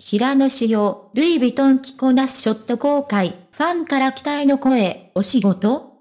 平野紫耀、ルイ・ヴィトン着こなすショット公開、ファンから期待の声、お仕事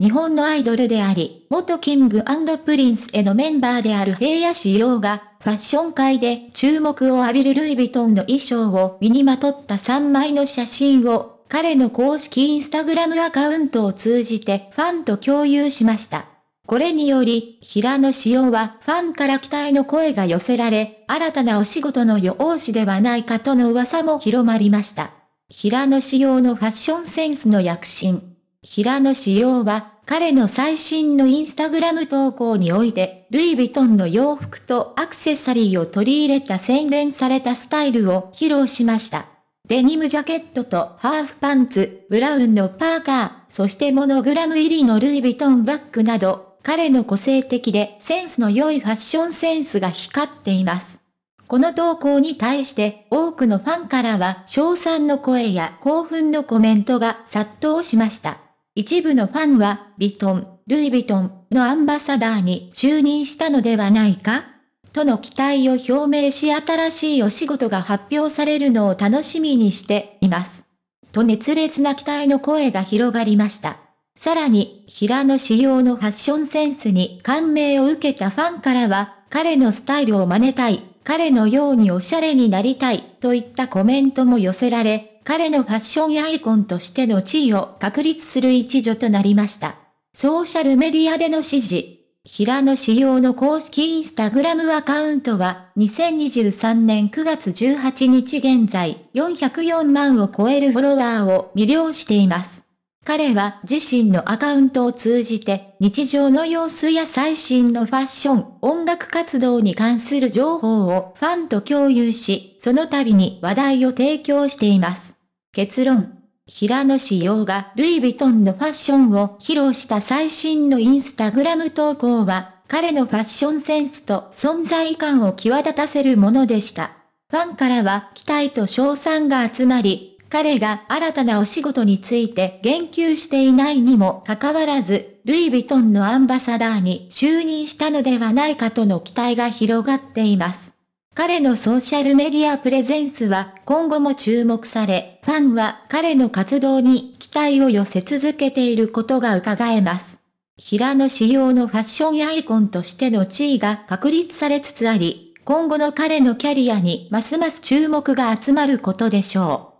日本のアイドルであり、元キングプリンスへのメンバーである平野紫耀が、ファッション界で注目を浴びるルイ・ヴィトンの衣装を身にまとった3枚の写真を、彼の公式インスタグラムアカウントを通じてファンと共有しました。これにより、平野紫耀はファンから期待の声が寄せられ、新たなお仕事の予防士ではないかとの噂も広まりました。平野紫耀のファッションセンスの躍進。平野紫耀は、彼の最新のインスタグラム投稿において、ルイ・ヴィトンの洋服とアクセサリーを取り入れた洗練されたスタイルを披露しました。デニムジャケットとハーフパンツ、ブラウンのパーカー、そしてモノグラム入りのルイ・ヴィトンバッグなど、彼の個性的でセンスの良いファッションセンスが光っています。この投稿に対して多くのファンからは賞賛の声や興奮のコメントが殺到しました。一部のファンは、ヴィトン、ルイ・ヴィトンのアンバサダーに就任したのではないかとの期待を表明し新しいお仕事が発表されるのを楽しみにしています。と熱烈な期待の声が広がりました。さらに、平野仕様のファッションセンスに感銘を受けたファンからは、彼のスタイルを真似たい、彼のようにおしゃれになりたい、といったコメントも寄せられ、彼のファッションアイコンとしての地位を確立する一助となりました。ソーシャルメディアでの支持。平野仕様の公式インスタグラムアカウントは、2023年9月18日現在、404万を超えるフォロワーを魅了しています。彼は自身のアカウントを通じて、日常の様子や最新のファッション、音楽活動に関する情報をファンと共有し、その度に話題を提供しています。結論。平野紫耀がルイ・ヴィトンのファッションを披露した最新のインスタグラム投稿は、彼のファッションセンスと存在感を際立たせるものでした。ファンからは期待と賞賛が集まり、彼が新たなお仕事について言及していないにもかかわらず、ルイ・ヴィトンのアンバサダーに就任したのではないかとの期待が広がっています。彼のソーシャルメディアプレゼンスは今後も注目され、ファンは彼の活動に期待を寄せ続けていることが伺えます。平野仕様のファッションアイコンとしての地位が確立されつつあり、今後の彼のキャリアにますます注目が集まることでしょう。